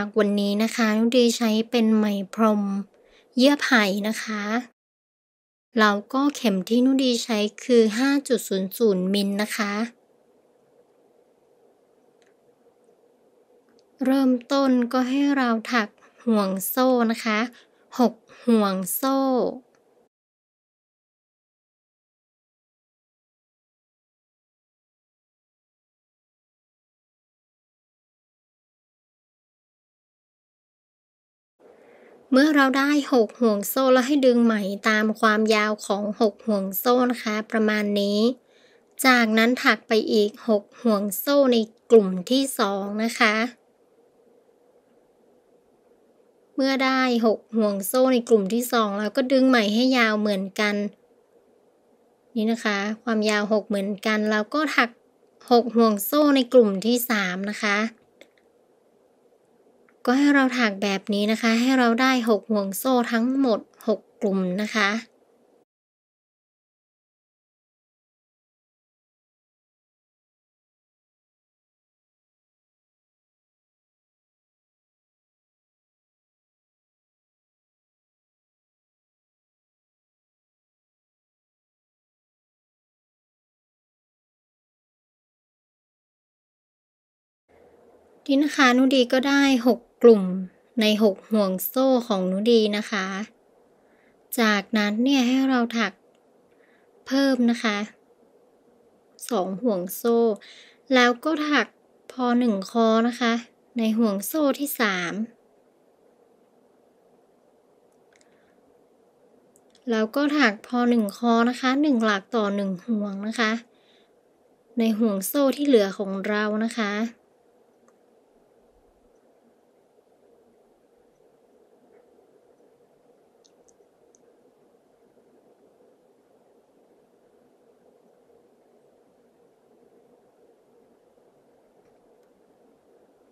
ากวันนี้นะคะ นุดีใช้เป็นไหมพรมเยื่อไผ่นะคะแล้วก็เข็มที่นุดีใช้คือ 5.00มิลนะคะ เริ่มต้นก็ให้เราถักห่วงโซ่นะคะ6ห่วงโซ่เมื่อเราได้ 6 ห่วงโซ่แล้วให้ดึงไหมตามความยาวของ 6 ห่วงโซ่นะคะ ประมาณนี้ จากนั้นถักไปอีก6ห่วงโซ่ในกลุ่มที่2นะคะ เมื่อได้6ห่วงโซ่ในกลุ่มที่2แล้วก็ดึงไหมให้ยาวเหมือนกัน นี่นะคะ ความยาว 6 เหมือนกันแล้วก็ถัก 6 ห่วงโซ่ในกลุ่มที่ 3 นะคะก็ให้เราถักแบบนี้นะคะ ให้เราได้ 6 ห่วงโซ่ทั้งหมด 6 กลุ่มนะคะนีนะคะนุดีก็ได้6กลุ่มในหกห่วงโซ่ของหนูดีนะคะ จากนั้นเนี่ยให้เราถักเพิ่มนะคะสองห่วงโซ่ แล้วก็ถักพอหนึ่งคอนะคะ ในห่วงโซ่ที่สามแล้วก็ถักพอหนึ่งคอนะคะหนึ่งหลักต่อหนึ่งห่วงนะคะ ในห่วงโซ่ที่เหลือของเรานะคะ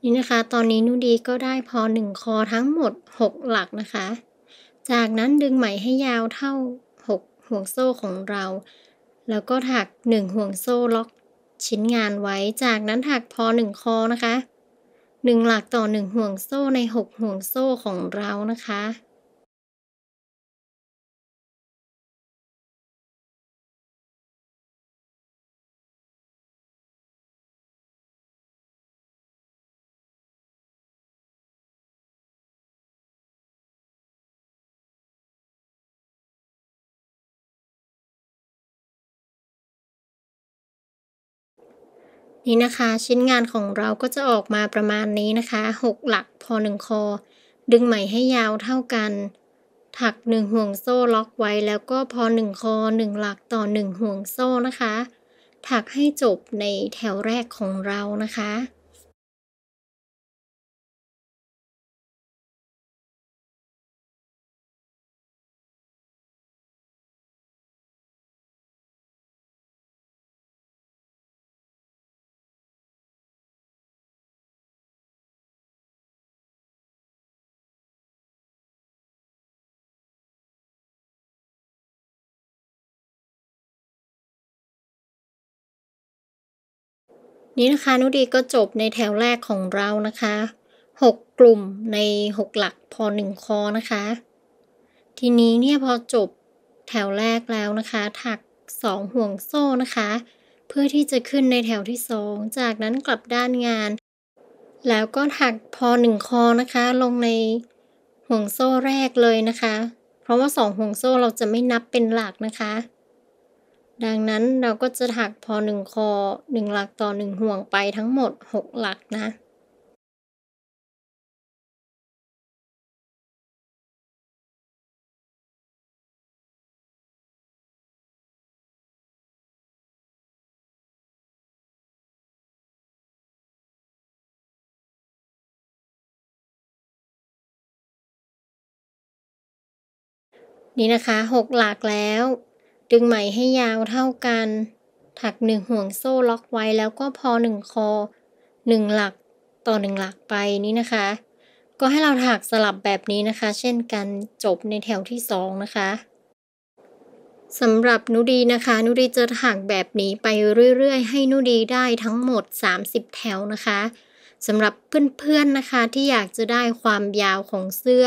ี่นะคะตอนนี้นูดีก็ได้พอหนึ่งคอทั้งหมด 6 หลักนะคะ จากนั้นดึงไหมให้ยาวเท่า 6ห่วงโซ่ของเรา แล้วก็ถัก 1ห่วงโซ่ล็อก ชิ้นงานไว้ จากนั้นถักพอ1คอนะคะ 1 หลักต่อ 1ห่วงโซ่ใน6ห่วงโซ่ของเรานะคะนี้นะคะ ชิ้นงานของเราก็จะออกมาประมาณนี้นะคะ 6 หลักพอ 1 คอ ดึงไหมให้ยาวเท่ากัน ถัก 1 ห่วงโซ่ล็อกไว้แล้วก็พอ 1 คอ 1 หลักต่อ 1 ห่วงโซ่นะคะ ถักให้จบในแถวแรกของเรานะคะนี่นะคะ นุดีก็จบในแถวแรกของเรานะคะ6กลุ่มใน6หลักพอ 1 คอนะคะ ทีนี้เนี่ยพอจบแถวแรกแล้วนะคะ ถัก2ห่วงโซ่นะคะ เพื่อที่จะขึ้นในแถวที่2จากนั้นกลับด้านงาน แล้วก็ถักพอ 1 คอนะคะ ลงในห่วงโซ่แรกเลยนะคะ เพราะว่า2ห่วงโซ่เราจะไม่นับเป็นหลักนะคะดังนั้นเราก็จะถักพอ1คอ1หลักต่อ1ห่วงไปทั้งหมด6หลักนะ นี่นะคะ6หลักแล้วดึงไหมให้ยาวเท่ากัน ถักหนึ่งห่วงโซ่ล็อกไว้แล้วก็พอหนึ่งคอหนึ่งหลักต่อหนึ่งหลักไปนี้นะคะ ก็ให้เราถักสลับแบบนี้นะคะ เช่นกันจบในแถวที่สองนะคะสำหรับนุดีนะคะ นุดีจะถักแบบนี้ไปเรื่อย ๆ ให้นุดีได้ทั้งหมด 30 แถวนะคะสำหรับเพื่อนๆนนะคะ ที่อยากจะได้ความยาวของเสื้อ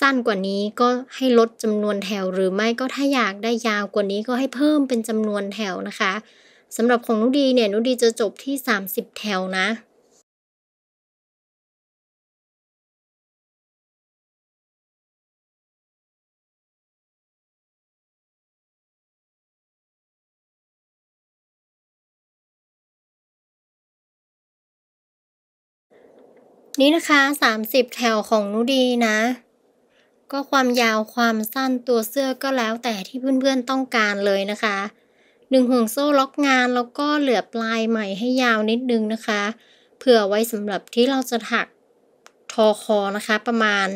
สั้นกว่านี้ก็ให้ลดจำนวนแถวหรือไม่ก็ถ้าอยากได้ยาวกว่านี้ก็ให้เพิ่มเป็นจำนวนแถวนะคะสำหรับของนุดีเนี่ย นุดีจะจบที่ 30 แถวนะนี่นะคะ30 แถวของนุดีนะ ก็ความยาวความสั้นตัวเสื้อก็แล้วแต่ที่เพื่อนๆต้องการเลยนะคะ หนึ่งห่วงโซ่ล็อกงานแล้วก็เหลือปลายใหม่ให้ยาวนิดนึงนะคะ เผื่อไว้สำหรับที่เราจะถักทอคอนะคะประมาณ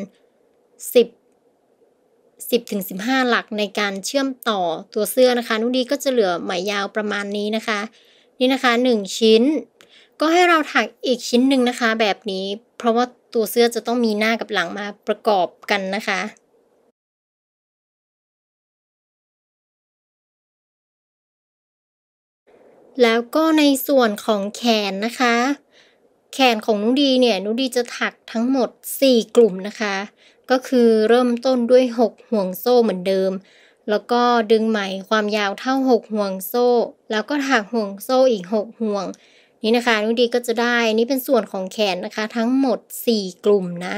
10 10ถึง15 หลักในการเชื่อมต่อตัวเสื้อนะคะ นุดีก็จะเหลือไหมยาวประมาณนี้นะคะ นี่นะคะ 1 ชิ้นก็ให้เราถักอีกชิ้นหนึ่งนะคะแบบนี้เพราะว่าตัวเสื้อจะต้องมีหน้ากับหลังมาประกอบกันนะคะ แล้วก็ในส่วนของแขนนะคะ แขนของนุดีเนี่ยนุดีจะถักทั้งหมด 4 กลุ่มนะคะ ก็คือเริ่มต้นด้วย 6 ห่วงโซ่เหมือนเดิม แล้วก็ดึงไหมความยาวเท่า 6 ห่วงโซ่ แล้วก็ถักห่วงโซ่อีก 6 ห่วงนี่นะคะนุดีก็จะได้ นี่เป็นส่วนของแขนนะคะ ทั้งหมด4กลุ่มนะ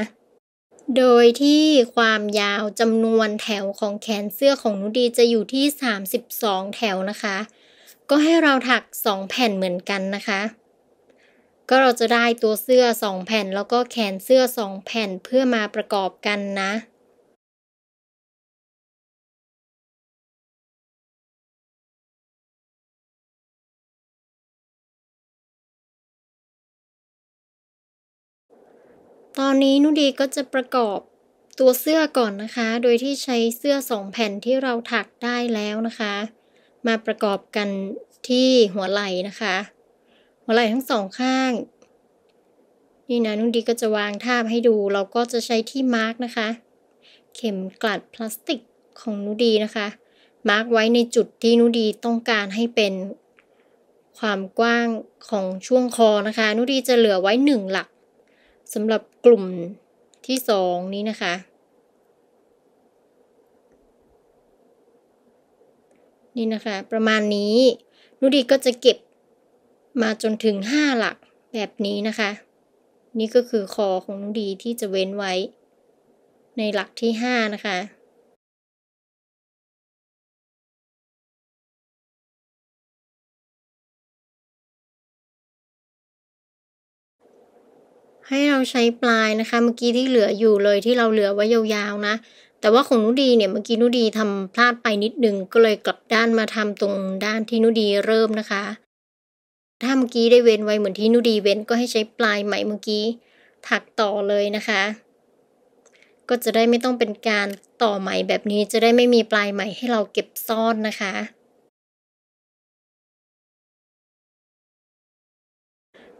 โดยที่ความยาวจำนวนแถวของแขนเสื้อของนุดีจะอยู่ที่ 32 แถวนะคะ ก็ให้เราถัก 2 แผ่นเหมือนกันนะคะ ก็เราจะได้ตัวเสื้อ 2 แผ่น แล้วก็แขนเสื้อ 2 แผ่นเพื่อมาประกอบกันนะตอนนี้นุดีก็จะประกอบตัวเสื้อก่อนนะคะ โดยที่ใช้เสื้อสองแผ่นที่เราถักได้แล้วนะคะ มาประกอบกันที่หัวไหล่นะคะ หัวไหล่ทั้งสองข้าง นี่นะนุดีก็จะวางท่าให้ดู เราก็จะใช้ที่มาร์กนะคะ เข็มกลัดพลาสติกของนุดีนะคะ มาร์กไว้ในจุดที่นุดีต้องการให้เป็นความกว้างของช่วงคอนะคะ นุดีจะเหลือไว้หนึ่งหลักสำหรับกลุ่มที่สองนี้นะคะ นี่นะคะ ประมาณนี้ นุดีก็จะเก็บมาจนถึง 5 หลักแบบนี้นะคะ นี่ก็คือคอของนุดีที่จะเว้นไว้ในหลักที่ 5 นะคะให้เราใช้ปลายนะคะ เมื่อกี้ที่เหลืออยู่เลยที่เราเหลือไว้ยาวๆนะแต่ว่าของนุดีเนี่ยเมื่อกี้นุดีทำพลาดไปนิดนึง ก็เลยกลับด้านมาทำตรงด้านที่นุดีเริ่มนะคะถ้าเมื่อกี้ได้เว้นไว้เหมือนที่นุดีเว้นก็ให้ใช้ปลายไหมเมื่อกี้ถักต่อเลยนะคะ ก็จะได้ไม่ต้องเป็นการต่อไหมแบบนี้จะได้ไม่มีปลายไหมให้เราเก็บซ่อนนะคะ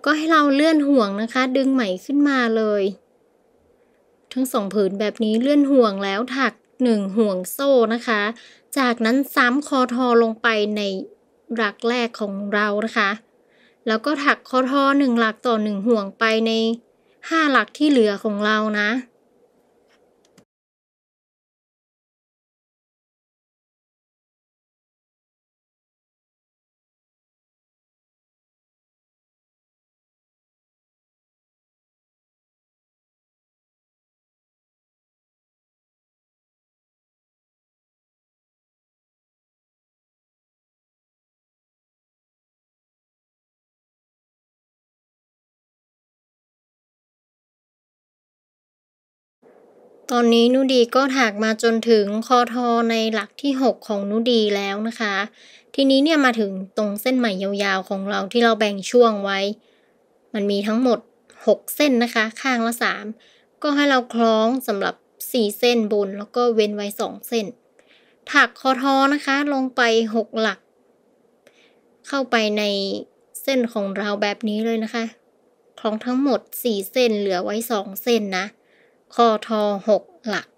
ก็ให้เราเลื่อนห่วงนะคะ ดึงไหมขึ้นมาเลย ทั้งสองผืนแบบนี้เลื่อนห่วงแล้วถักหนึ่งห่วงโซ่นะคะ จากนั้นซ้ำคอทอลงไปในหลักแรกของเรานะคะ แล้วก็ถักคอทอหนึ่งหลักต่อหนึ่งห่วงไปในห้าหลักที่เหลือของเรานะตอนนี้นุดีก็ถากมาจนถึงคอทอในหลักที่ 6 ของนุดีแล้วนะคะ ทีนี้เนี่ยมาถึงตรงเส้นไหมยาว ๆ ของเราที่เราแบ่งช่วงไว้ มันมีทั้งหมด6เส้นนะคะ ข้างละ3ก็ให้เราคล้องสำหรับ4เส้นบนแล้วก็เว้นไว้ 2 เส้น ถักคอทอนะคะลงไป 6 หลัก เข้าไปในเส้นของเราแบบนี้เลยนะคะ คล้องทั้งหมด 4 เส้นเหลือไว้ 2 เส้นนะอทหกหลัก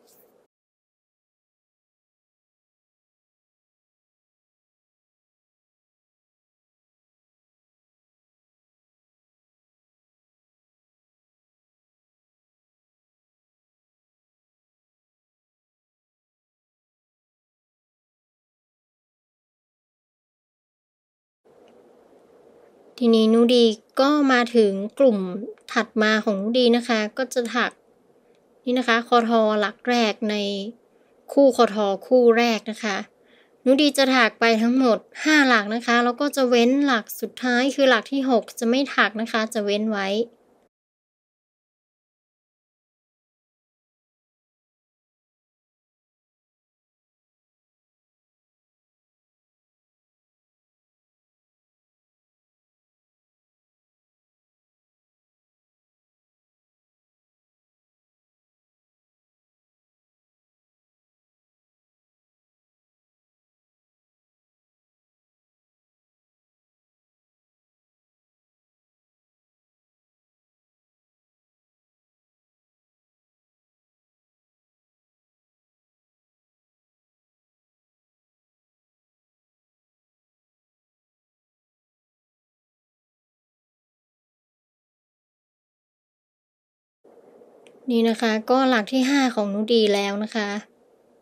ทีนี้ นูดีก็มาถึงกลุ่มถัดมาของนูดีนะคะก็จะถักนี่นะคะคอทอหลักแรกในคู่คอทอคู่แรกนะคะหนูดีจะถักไปทั้งหมด 5 หลักนะคะ แล้วก็จะเว้นหลักสุดท้ายคือหลักที่ 6 จะไม่ถักนะคะ จะเว้นไว้นี่นะคะก็หลักที่ 5 ของนุดีแล้วนะคะ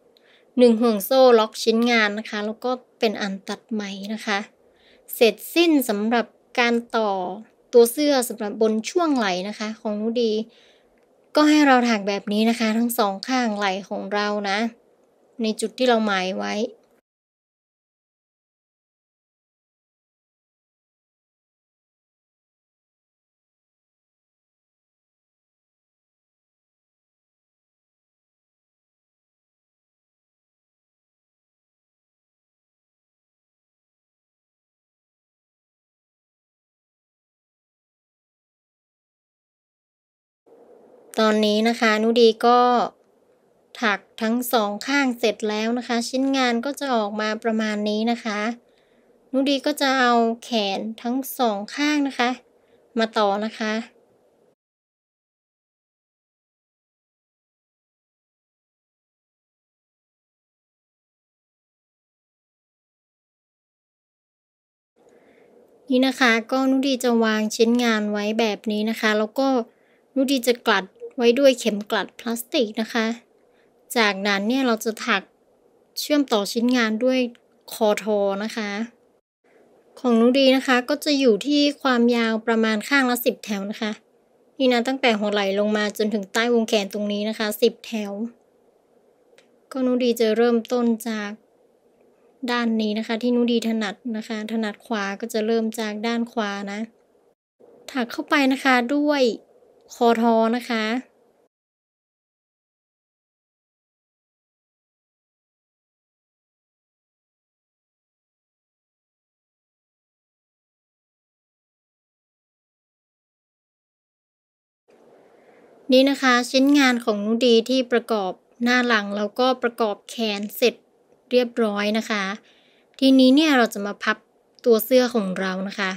1ห่วงโซ่ล็อกชิ้นงานนะคะ แล้วก็เป็นอันตัดไหมนะคะ เสร็จสิ้นสำหรับการต่อตัวเสื้อสำหรับบนช่วงไหลนะคะ ของนุดี ก็ให้เราถักแบบนี้นะคะ ทั้งสองข้างไหลของเรานะในจุดที่เราหมายไว้ตอนนี้นะคะนุดีก็ถักทั้งสองข้างเสร็จแล้วนะคะ ชิ้นงานก็จะออกมาประมาณนี้นะคะ นุดีก็จะเอาแขนทั้งสองข้างนะคะมาต่อนะคะ นี่นะคะก็นุดีจะวางชิ้นงานไว้แบบนี้นะคะ แล้วก็นุดีจะกลัดไว้ด้วยเข็มกลัดพลาสติกนะคะ จากนั้นเนี่ยเราจะถักเชื่อมต่อชิ้นงานด้วยคอทอนะคะ ของนุดีนะคะก็จะอยู่ที่ความยาวประมาณข้างละสิบแถวนะคะ นี่นะตั้งแต่หัวไหล่ลงมาจนถึงใต้วงแขนตรงนี้นะคะสิบแถว ก็นุดีจะเริ่มต้นจากด้านนี้นะคะที่นุดีถนัดนะคะ ถนัดขวาก็จะเริ่มจากด้านขวานะ ถักเข้าไปนะคะด้วยคอทอนะคะ นี่นะคะชิ้นงานของนุดีที่ประกอบหน้าหลังแล้วก็ประกอบแขนเสร็จเรียบร้อยนะคะ ทีนี้เนี่ยเราจะมาพับตัวเสื้อของเรานะคะ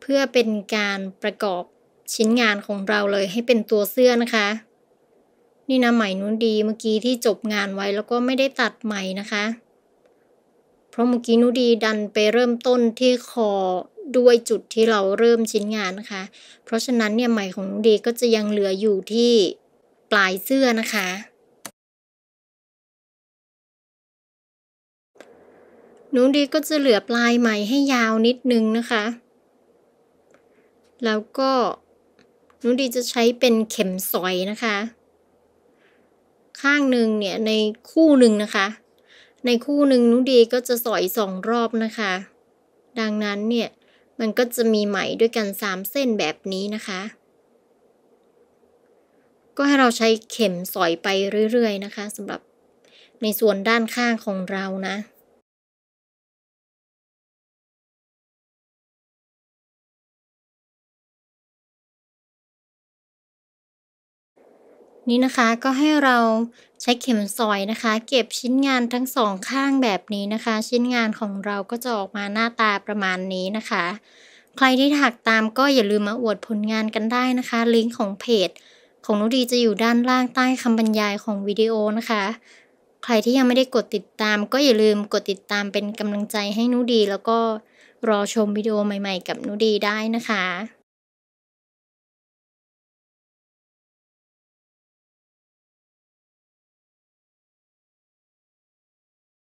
เพื่อเป็นการประกอบชิ้นงานของเราเลยให้เป็นตัวเสื้อนะคะ นี่นะไหมนู้นดีเมื่อกี้ที่จบงานไว้แล้วก็ไม่ได้ตัดไหมนะคะ เพราะเมื่อกี้นูดีดันไปเริ่มต้นที่คอด้วยจุดที่เราเริ่มชิ้นงานนะคะ เพราะฉะนั้นเนี่ยไหมของนูดีก็จะยังเหลืออยู่ที่ปลายเสื้อนะคะนูดีก็จะเหลือปลายไหมให้ยาวนิดนึงนะคะ แล้วก็นุดีจะใช้เป็นเข็มสอยนะคะ ข้างหนึ่งเนี่ยในคู่หนึ่งนะคะ ในคู่หนึ่งนุดีก็จะสอยสองรอบนะคะ ดังนั้นเนี่ย มันก็จะมีไหมด้วยกันสามเส้นแบบนี้นะคะ ก็ให้เราใช้เข็มสอยไปเรื่อยๆนะคะสำหรับในส่วนด้านข้างของเรานะนี้นะคะก็ให้เราใช้เข็มสอยนะคะ เก็บชิ้นงานทั้งสองข้างแบบนี้นะคะ ชิ้นงานของเราก็จะออกมาหน้าตาประมาณนี้นะคะ ใครที่ถักตามก็อย่าลืมมาอวดผลงานกันได้นะคะ ลิงก์ของเพจ ของนุดีจะอยู่ด้านล่างใต้คำบรรยายของวิดีโอนะคะ ใครที่ยังไม่ได้กดติดตาม ก็อย่าลืมกดติดตามเป็นกำลังใจให้นุดี แล้วก็รอชมวิดีโอใหม่ๆ กับนุดีได้นะคะ